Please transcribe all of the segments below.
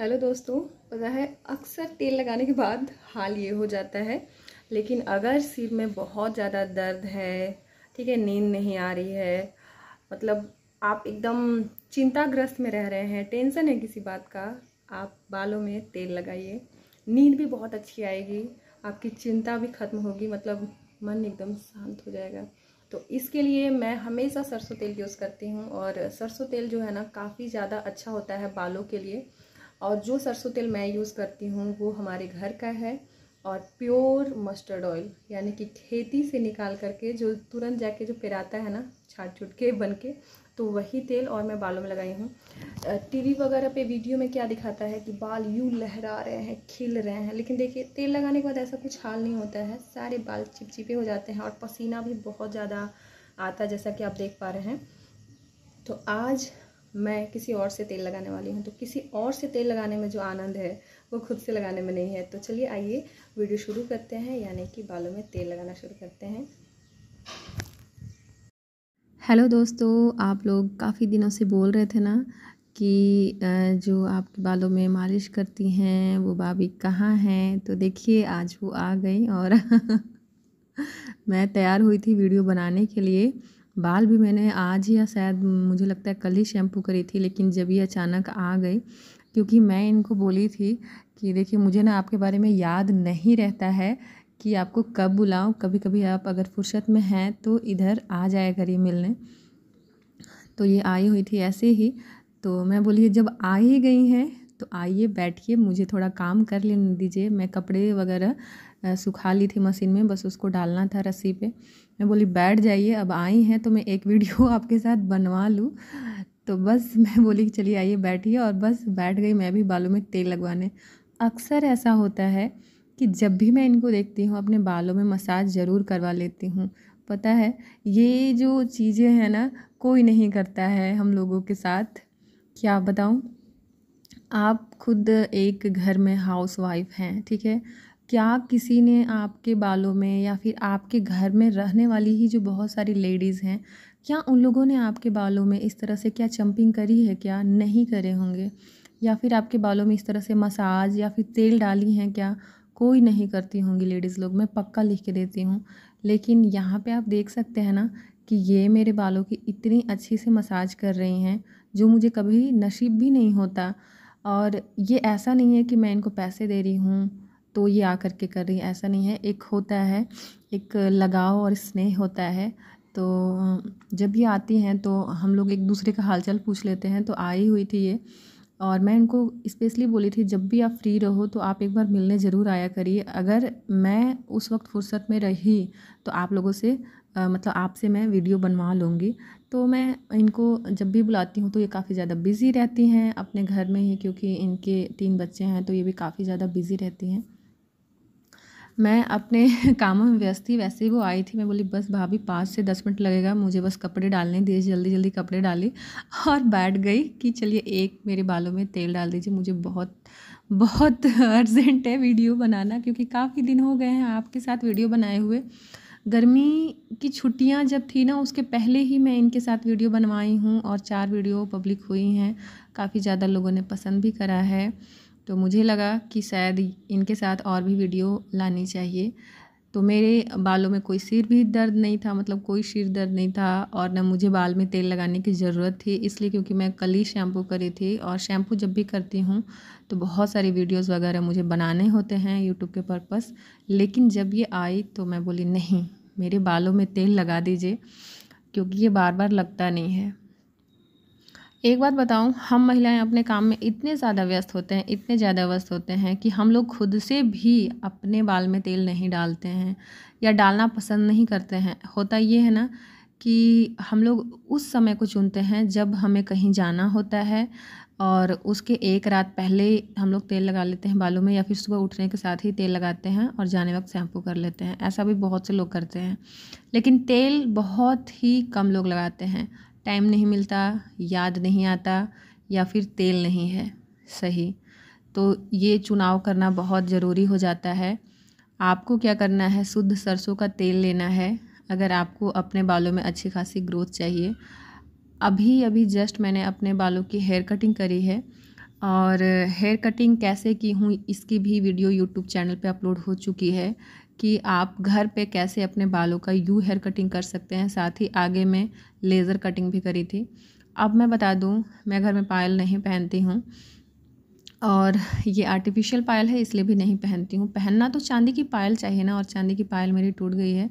hello दोस्तों पता है अक्सर तेल लगाने के बाद हाल ये हो जाता है लेकिन अगर सिर में बहुत ज़्यादा दर्द है ठीक है नींद नहीं आ रही है मतलब आप एकदम चिंताग्रस्त में रह रहे हैं टेंशन है किसी बात का आप बालों में तेल लगाइए नींद भी बहुत अच्छी आएगी आपकी चिंता भी ख़त्म होगी मतलब मन एकदम शांत हो जाएगा तो इसके लिए मैं हमेशा सरसों तेल यूज़ करती हूँ और सरसों तेल जो है ना काफ़ी ज़्यादा अच्छा होता है बालों के लिए और जो सरसों तेल मैं यूज़ करती हूँ वो हमारे घर का है और प्योर मस्टर्ड ऑयल यानी कि खेती से निकाल करके जो तुरंत जाके जो पेराता है ना छाट छुट के बन के तो वही तेल और मैं बालों में लगाई हूँ टीवी वगैरह पे वीडियो में क्या दिखाता है कि बाल यूँ लहरा रहे हैं खिल रहे हैं लेकिन देखिए तेल लगाने के बाद ऐसा कुछ हाल नहीं होता है सारे बाल चिपचिपे हो जाते हैं और पसीना भी बहुत ज़्यादा आता है जैसा कि आप देख पा रहे हैं तो आज मैं किसी और से तेल लगाने वाली हूँ तो किसी और से तेल लगाने में जो आनंद है वो खुद से लगाने में नहीं है तो चलिए आइए वीडियो शुरू करते हैं यानी कि बालों में तेल लगाना शुरू करते हैं हेलो दोस्तों आप लोग काफ़ी दिनों से बोल रहे थे ना कि जो आपके बालों में मालिश करती हैं वो भाभी कहाँ हैं तो देखिए आज वो आ गई और मैं तैयार हुई थी वीडियो बनाने के लिए बाल भी मैंने आज ही या शायद मुझे लगता है कल ही शैम्पू करी थी लेकिन जब ये अचानक आ गई क्योंकि मैं इनको बोली थी कि देखिए मुझे ना आपके बारे में याद नहीं रहता है कि आपको कब बुलाऊं कभी कभी आप अगर फुर्सत में हैं तो इधर आ जाया करिए मिलने तो ये आई हुई थी ऐसे ही तो मैं बोली जब आ ही गई हैं तो आइए बैठिए मुझे थोड़ा काम कर लेने दीजिए मैं कपड़े वगैरह सुखा ली थी मशीन में बस उसको डालना था रस्सी पे मैं बोली बैठ जाइए अब आई हैं तो मैं एक वीडियो आपके साथ बनवा लूँ तो बस मैं बोली कि चलिए आइए बैठिए और बस बैठ गई मैं भी बालों में तेल लगवाने अक्सर ऐसा होता है कि जब भी मैं इनको देखती हूँ अपने बालों में मसाज ज़रूर करवा लेती हूँ पता है ये जो चीज़ें हैं ना कोई नहीं करता है हम लोगों के साथ क्या बताऊँ आप खुद एक घर में हाउस वाइफ हैं ठीक है क्या किसी ने आपके बालों में या फिर आपके घर में रहने वाली ही जो बहुत सारी लेडीज़ हैं क्या उन लोगों ने आपके बालों में इस तरह से क्या चंपिंग करी है क्या नहीं करे होंगे या फिर आपके बालों में इस तरह से मसाज या फिर तेल डाली हैं क्या कोई नहीं करती होंगी लेडीज़ लोग मैं पक्का लिख के देती हूँ लेकिन यहाँ पे आप देख सकते हैं ना कि ये मेरे बालों की इतनी अच्छी से मसाज कर रही हैं जो मुझे कभी नसीब भी नहीं होता और ये ऐसा नहीं है कि मैं इनको पैसे दे रही हूँ तो ये आ के कर रही है ऐसा नहीं है एक होता है एक लगाव और स्नेह होता है तो जब ये आती हैं तो हम लोग एक दूसरे का हालचाल पूछ लेते हैं तो आई हुई थी ये और मैं इनको स्पेशली बोली थी जब भी आप फ्री रहो तो आप एक बार मिलने ज़रूर आया करिए अगर मैं उस वक्त फुर्सत में रही तो आप लोगों से आ, मतलब आपसे मैं वीडियो बनवा लूँगी तो मैं इनको जब भी बुलाती हूँ तो ये काफ़ी ज़्यादा बिज़ी रहती हैं अपने घर में ही क्योंकि इनके तीन बच्चे हैं तो ये भी काफ़ी ज़्यादा बिज़ी रहती हैं मैं अपने कामों में व्यस्त थी वैसे ही वो आई थी मैं बोली बस भाभी पाँच से दस मिनट लगेगा मुझे बस कपड़े डालने दिए जल्दी जल्दी कपड़े डाली और बैठ गई कि चलिए एक मेरे बालों में तेल डाल दीजिए मुझे बहुत बहुत अर्जेंट है वीडियो बनाना क्योंकि काफ़ी दिन हो गए हैं आपके साथ वीडियो बनाए हुए गर्मी की छुट्टियां जब थी ना उसके पहले ही मैं इनके साथ वीडियो बनवाई हूँ और चार वीडियो पब्लिक हुई हैं काफ़ी ज़्यादा लोगों ने पसंद भी करा है तो मुझे लगा कि शायद इनके साथ और भी वीडियो लानी चाहिए तो मेरे बालों में कोई सिर भी दर्द नहीं था मतलब कोई सिर दर्द नहीं था और ना मुझे बाल में तेल लगाने की ज़रूरत थी इसलिए क्योंकि मैं कल ही शैम्पू करी थी और शैम्पू जब भी करती हूँ तो बहुत सारी वीडियोस वगैरह मुझे बनाने होते हैं यूट्यूब के पर्पस लेकिन जब ये आई तो मैं बोली नहीं मेरे बालों में तेल लगा दीजिए क्योंकि ये बार बार लगता नहीं है एक बात बताऊं हम महिलाएं अपने काम में इतने ज़्यादा व्यस्त होते हैं इतने ज़्यादा व्यस्त होते हैं कि हम लोग खुद से भी अपने बाल में तेल नहीं डालते हैं या डालना पसंद नहीं करते हैं होता ये है ना कि हम लोग उस समय को चुनते हैं जब हमें कहीं जाना होता है और उसके एक रात पहले हम लोग तेल लगा लेते हैं बालों में या फिर सुबह उठने के साथ ही तेल लगाते हैं और जाने वक्त शैम्पू कर लेते हैं ऐसा भी बहुत से लोग करते हैं लेकिन तेल बहुत ही कम लोग लगाते हैं टाइम नहीं मिलता याद नहीं आता या फिर तेल नहीं है सही तो ये चुनाव करना बहुत ज़रूरी हो जाता है आपको क्या करना है शुद्ध सरसों का तेल लेना है अगर आपको अपने बालों में अच्छी खासी ग्रोथ चाहिए अभी अभी जस्ट मैंने अपने बालों की हेयर कटिंग करी है और हेयर कटिंग कैसे की हूँ इसकी भी वीडियो यूट्यूब चैनल पे अपलोड हो चुकी है कि आप घर पे कैसे अपने बालों का यू हेयर कटिंग कर सकते हैं साथ ही आगे मैं लेज़र कटिंग भी करी थी अब मैं बता दूँ मैं घर में पायल नहीं पहनती हूँ और ये आर्टिफिशियल पायल है इसलिए भी नहीं पहनती हूँ पहनना तो चांदी की पायल चाहिए ना और चांदी की पायल मेरी टूट गई है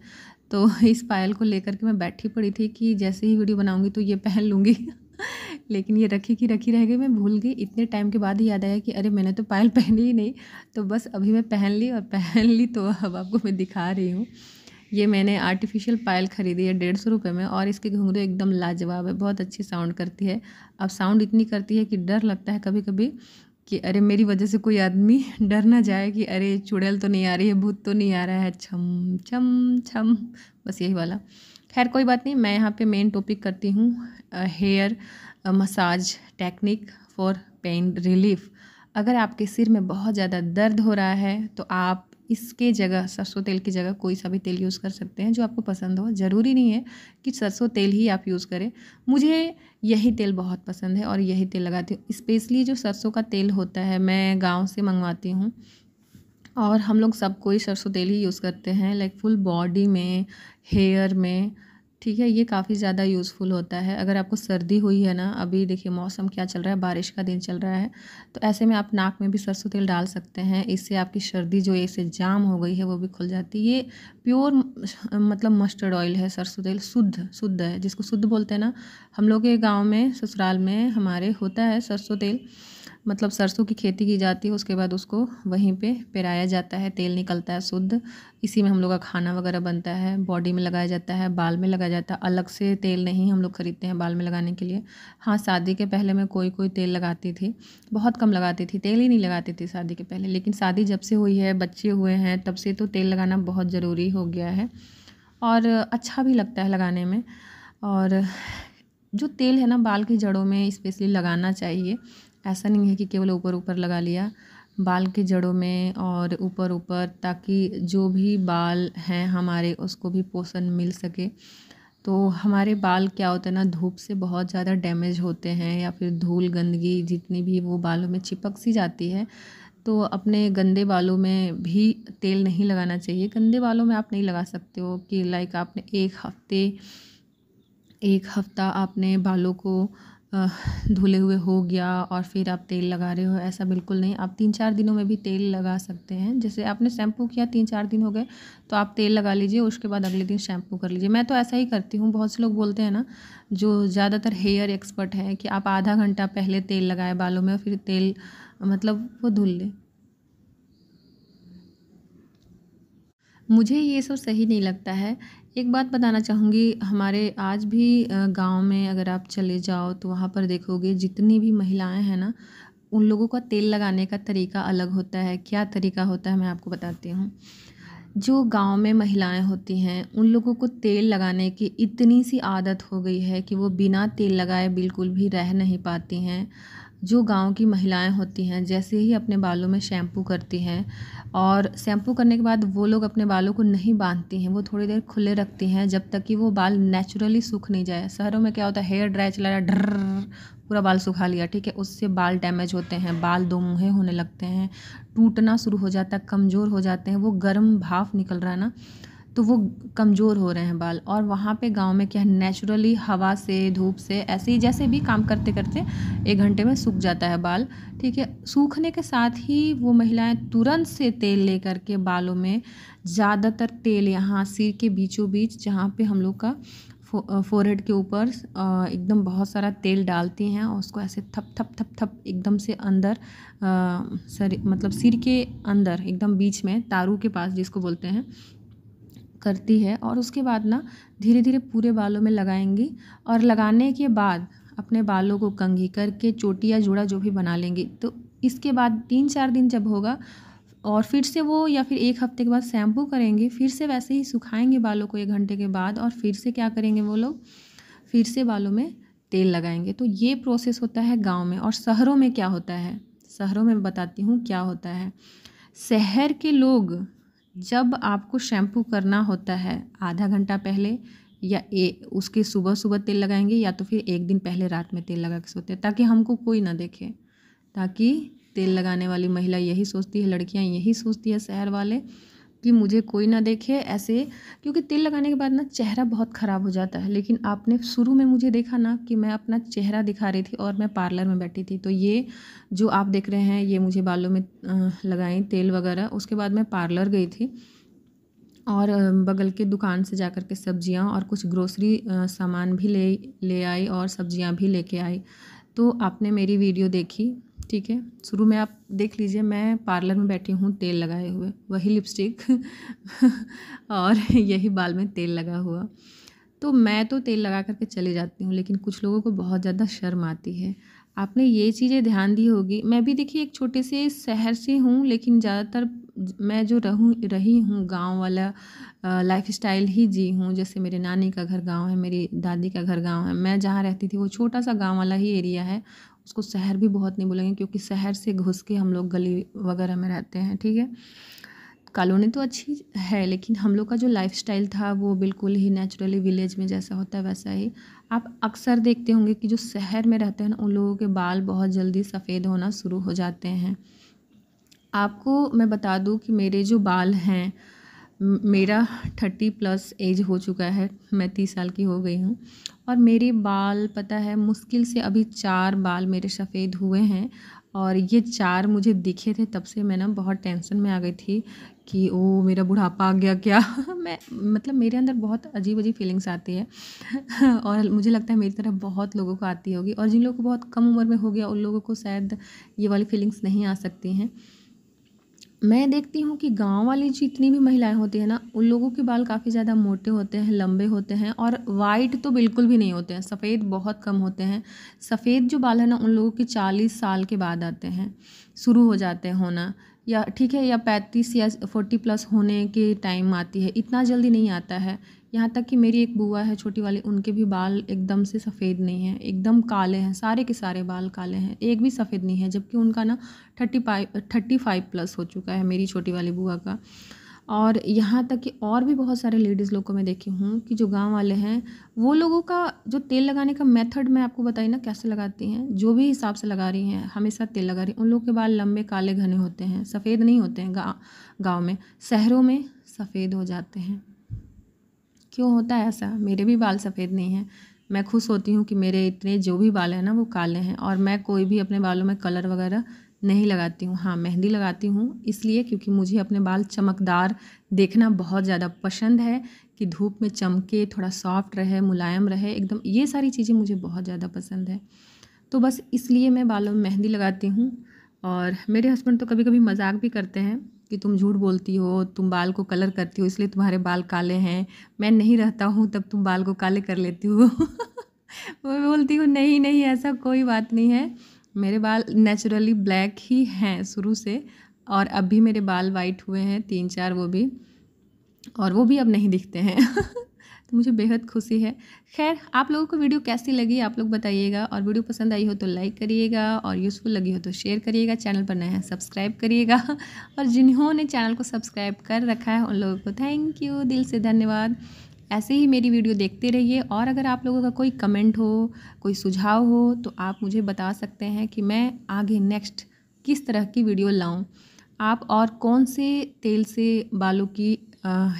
तो इस पायल को लेकर के मैं बैठी पड़ी थी कि जैसे ही वीडियो बनाऊँगी तो ये पहन लूँगी लेकिन ये रखी की रखी रह गई मैं भूल गई इतने टाइम के बाद ही याद आया कि अरे मैंने तो पायल पहनी ही नहीं तो बस अभी मैं पहन ली और पहन ली तो अब आपको मैं दिखा रही हूँ ये मैंने आर्टिफिशियल पायल ख़रीदी है डेढ़ सौ रुपये में और इसके घुंघरू एकदम लाजवाब है बहुत अच्छी साउंड करती है अब साउंड इतनी करती है कि डर लगता है कभी कभी कि अरे मेरी वजह से कोई आदमी डर ना जाए कि अरे चुड़ैल तो नहीं आ रही है भूत तो नहीं आ रहा है छम छम छम बस यही वाला खैर कोई बात नहीं मैं यहाँ पे मेन टॉपिक करती हूँ hair massage technique for pain relief अगर आपके सिर में बहुत ज़्यादा दर्द हो रहा है तो आप इसके जगह सरसों तेल की जगह कोई सा भी तेल यूज़ कर सकते हैं जो आपको पसंद हो ज़रूरी नहीं है कि सरसों तेल ही आप यूज़ करें मुझे यही तेल बहुत पसंद है और यही तेल लगाती हूँ स्पेशली जो सरसों का तेल होता है मैं गांव से मंगवाती हूँ और हम लोग सब कोई सरसों तेल ही यूज़ करते हैं लाइक फुल बॉडी में हेयर में ठीक है ये काफ़ी ज़्यादा यूज़फुल होता है अगर आपको सर्दी हुई है ना अभी देखिए मौसम क्या चल रहा है बारिश का दिन चल रहा है तो ऐसे में आप नाक में भी सरसों तेल डाल सकते हैं इससे आपकी सर्दी जो इसे जाम हो गई है वो भी खुल जाती है ये प्योर मतलब मस्टर्ड ऑयल है सरसों तेल शुद्ध शुद्ध है जिसको शुद्ध बोलते हैं ना हम लोग के गाँव में ससुराल में हमारे होता है सरसों तेल मतलब सरसों की खेती की जाती है उसके बाद उसको वहीं पे पेराया जाता है तेल निकलता है शुद्ध इसी में हम लोग का खाना वगैरह बनता है बॉडी में लगाया जाता है बाल में लगाया जाता है अलग से तेल नहीं हम लोग ख़रीदते हैं बाल में लगाने के लिए हाँ शादी के पहले मैं कोई कोई तेल लगाती थी बहुत कम लगाती थी तेल ही नहीं लगाती थी शादी के पहले लेकिन शादी जब से हुई है बच्चे हुए हैं तब से तो तेल लगाना बहुत ज़रूरी हो गया है और अच्छा भी लगता है लगाने में और जो तेल है ना बाल की जड़ों में स्पेशली लगाना चाहिए ऐसा नहीं है कि केवल ऊपर ऊपर लगा लिया बाल की जड़ों में और ऊपर ऊपर ताकि जो भी बाल हैं हमारे उसको भी पोषण मिल सके तो हमारे बाल क्या होते हैं ना धूप से बहुत ज़्यादा डैमेज होते हैं या फिर धूल गंदगी जितनी भी वो बालों में चिपक सी जाती है तो अपने गंदे बालों में भी तेल नहीं लगाना चाहिए गंदे बालों में आप नहीं लगा सकते हो कि लाइक आपने एक हफ्ते एक हफ्ता आपने बालों को धुले हुए हो गया और फिर आप तेल लगा रहे हो ऐसा बिल्कुल नहीं आप तीन चार दिनों में भी तेल लगा सकते हैं जैसे आपने शैम्पू किया तीन चार दिन हो गए तो आप तेल लगा लीजिए उसके बाद अगले दिन शैम्पू कर लीजिए मैं तो ऐसा ही करती हूँ बहुत से लोग बोलते हैं ना जो ज़्यादातर हेयर एक्सपर्ट हैं कि आप आधा घंटा पहले तेल लगाए बालों में फिर तेल मतलब वो धुल लें मुझे ये सब सही नहीं लगता है एक बात बताना चाहूँगी हमारे आज भी गाँव में अगर आप चले जाओ तो वहाँ पर देखोगे जितनी भी महिलाएँ हैं ना उन लोगों का तेल लगाने का तरीका अलग होता है क्या तरीका होता है मैं आपको बताती हूँ जो गांव में महिलाएं होती हैं उन लोगों को तेल लगाने की इतनी सी आदत हो गई है कि वो बिना तेल लगाए बिल्कुल भी रह नहीं पाती हैं जो गांव की महिलाएं होती हैं जैसे ही अपने बालों में शैम्पू करती हैं और शैम्पू करने के बाद वो लोग अपने बालों को नहीं बांधती हैं वो थोड़ी देर खुले रखती हैं जब तक कि वो बाल नेचुरली सूख नहीं जाए शहरों में क्या होता है हेयर ड्राई चलाया ड्र पूरा बाल सुखा लिया ठीक है उससे बाल डैमेज होते हैं बाल दो मुँहे होने लगते हैं टूटना शुरू हो जाता है कमज़ोर हो जाते हैं वो गर्म भाफ निकल रहा है ना तो वो कमज़ोर हो रहे हैं बाल और वहाँ पे गांव में क्या है नेचुरली हवा से धूप से ऐसे ही जैसे भी काम करते करते एक घंटे में सूख जाता है बाल ठीक है सूखने के साथ ही वो महिलाएं तुरंत से तेल ले करके बालों में ज़्यादातर तेल यहाँ सिर के बीचों बीच जहाँ पे हम लोग का फोरहेड के ऊपर एकदम बहुत सारा तेल डालती हैं और उसको ऐसे थप थप थप थप एकदम से अंदर सर मतलब सिर के अंदर एकदम बीच में तारू के पास जिसको बोलते हैं करती है और उसके बाद ना धीरे धीरे पूरे बालों में लगाएंगी और लगाने के बाद अपने बालों को कंघी करके चोटी या जोड़ा जो भी बना लेंगी तो इसके बाद तीन चार दिन जब होगा और फिर से वो या फिर एक हफ्ते के बाद शैम्पू करेंगे फिर से वैसे ही सुखाएंगे बालों को एक घंटे के बाद और फिर से क्या करेंगे वो लोग फिर से बालों में तेल लगाएंगे तो ये प्रोसेस होता है गांव में और शहरों में क्या होता है शहरों में बताती हूँ क्या होता है शहर के लोग जब आपको शैम्पू करना होता है आधा घंटा पहले या ए उसके सुबह सुबह तेल लगाएंगे या तो फिर एक दिन पहले रात में तेल लगा के सोते हैं ताकि हमको कोई ना देखे ताकि तेल लगाने वाली महिला यही सोचती है लड़कियां यही सोचती है शहर वाले कि मुझे कोई ना देखे ऐसे क्योंकि तेल लगाने के बाद ना चेहरा बहुत ख़राब हो जाता है लेकिन आपने शुरू में मुझे देखा ना कि मैं अपना चेहरा दिखा रही थी और मैं पार्लर में बैठी थी तो ये जो आप देख रहे हैं ये मुझे बालों में लगाई तेल वगैरह उसके बाद मैं पार्लर गई थी और बगल के दुकान से जा कर के सब्जियाँ और कुछ ग्रोसरी सामान भी ले ले आई और सब्जियाँ भी लेके आई तो आपने मेरी वीडियो देखी ठीक है शुरू में आप देख लीजिए मैं पार्लर में बैठी हूँ तेल लगाए हुए वही लिपस्टिक और यही बाल में तेल लगा हुआ तो मैं तो तेल लगा करके चले जाती हूँ लेकिन कुछ लोगों को बहुत ज़्यादा शर्म आती है आपने ये चीज़ें ध्यान दी होगी मैं भी देखिए एक छोटे से शहर से हूँ लेकिन ज़्यादातर मैं जो रहूँ रही हूँ गांव वाला लाइफ स्टाइल ही जी हूँ जैसे मेरे नानी का घर गांव है मेरी दादी का घर गांव है मैं जहाँ रहती थी वो छोटा सा गांव वाला ही एरिया है उसको शहर भी बहुत नहीं बोलेंगे क्योंकि शहर से घुस के हम लोग गली वगैरह में रहते हैं ठीक है कॉलोनी तो अच्छी है लेकिन हम लोग का जो लाइफ था वो बिल्कुल ही नेचुरली विलेज में जैसा होता है वैसा ही आप अक्सर देखते होंगे कि जो शहर में रहते हैं ना उन लोगों के बाल बहुत जल्दी सफ़ेद होना शुरू हो जाते हैं आपको मैं बता दूं कि मेरे जो बाल हैं मेरा थर्टी प्लस एज हो चुका है मैं तीस साल की हो गई हूँ और मेरे बाल पता है मुश्किल से अभी चार बाल मेरे सफ़ेद हुए हैं और ये चार मुझे दिखे थे तब से मैं ना बहुत टेंशन में आ गई थी कि ओ मेरा बुढ़ापा आ गया क्या मैं मतलब मेरे अंदर बहुत अजीब अजीब फीलिंग्स आती है और मुझे लगता है मेरी तरह बहुत लोगों को आती होगी और जिन लोगों को बहुत कम उम्र में हो गया उन लोगों को शायद ये वाली फीलिंग्स नहीं आ सकती हैं मैं देखती हूँ कि गांव वाली जितनी भी महिलाएं होती हैं ना उन लोगों के बाल काफ़ी ज़्यादा मोटे होते हैं लंबे होते हैं और वाइट तो बिल्कुल भी नहीं होते हैं सफ़ेद बहुत कम होते हैं सफ़ेद जो बाल है ना उन लोगों के चालीस साल के बाद आते हैं शुरू हो जाते हैं होना या ठीक है या पैंतीस या फोर्टी प्लस होने के टाइम आती है इतना जल्दी नहीं आता है यहाँ तक कि मेरी एक बुआ है छोटी वाली उनके भी बाल एकदम से सफ़ेद नहीं है एकदम काले हैं सारे के सारे बाल काले हैं एक भी सफ़ेद नहीं है जबकि उनका ना thirty five thirty five plus हो चुका है मेरी छोटी वाली बुआ का और यहाँ तक कि और भी बहुत सारे लेडीज़ लोग को मैं देखी हूँ कि जो गांव वाले हैं वो लोगों का जो तेल लगाने का मेथड मैं आपको बताई ना कैसे लगाती हैं जो भी हिसाब से लगा रही हैं हमेशा तेल लगा रही उन लोगों के बाल लंबे काले घने होते हैं सफ़ेद नहीं होते हैं गा गाँव में शहरों में सफ़ेद हो जाते हैं क्यों होता है ऐसा मेरे भी बाल सफ़ेद नहीं हैं मैं खुश होती हूँ कि मेरे इतने जो भी बाल हैं ना वो काले हैं और मैं कोई भी अपने बालों में कलर वगैरह नहीं लगाती हूँ हाँ मेहंदी लगाती हूँ इसलिए क्योंकि मुझे अपने बाल चमकदार देखना बहुत ज़्यादा पसंद है कि धूप में चमके थोड़ा सॉफ्ट रहे मुलायम रहे एकदम ये सारी चीज़ें मुझे बहुत ज़्यादा पसंद है तो बस इसलिए मैं बालों में मेहंदी लगाती हूँ और मेरे हस्बैंड तो कभी कभी मजाक भी करते हैं कि तुम झूठ बोलती हो तुम बाल को कलर करती हो इसलिए तुम्हारे बाल काले हैं मैं नहीं रहता हूँ तब तुम बाल को काले कर लेती हो मैं बोलती हूँ नहीं नहीं ऐसा कोई बात नहीं है मेरे बाल नेचुरली ब्लैक ही हैं शुरू से और अब भी मेरे बाल वाइट हुए हैं तीन चार वो भी और वो भी अब नहीं दिखते हैं तो मुझे बेहद खुशी है खैर आप लोगों को वीडियो कैसी लगी आप लोग बताइएगा और वीडियो पसंद आई हो तो लाइक करिएगा और यूज़फुल लगी हो तो शेयर करिएगा चैनल पर नए हैं सब्सक्राइब करिएगा और जिन्होंने चैनल को सब्सक्राइब कर रखा है उन लोगों को थैंक यू दिल से धन्यवाद ऐसे ही मेरी वीडियो देखते रहिए और अगर आप लोगों का कोई कमेंट हो कोई सुझाव हो तो आप मुझे बता सकते हैं कि मैं आगे नेक्स्ट किस तरह की वीडियो लाऊं आप और कौन से तेल से बालों की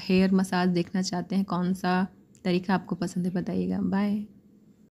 हेयर मसाज देखना चाहते हैं कौन सा तरीका आपको पसंद है बताइएगा बाय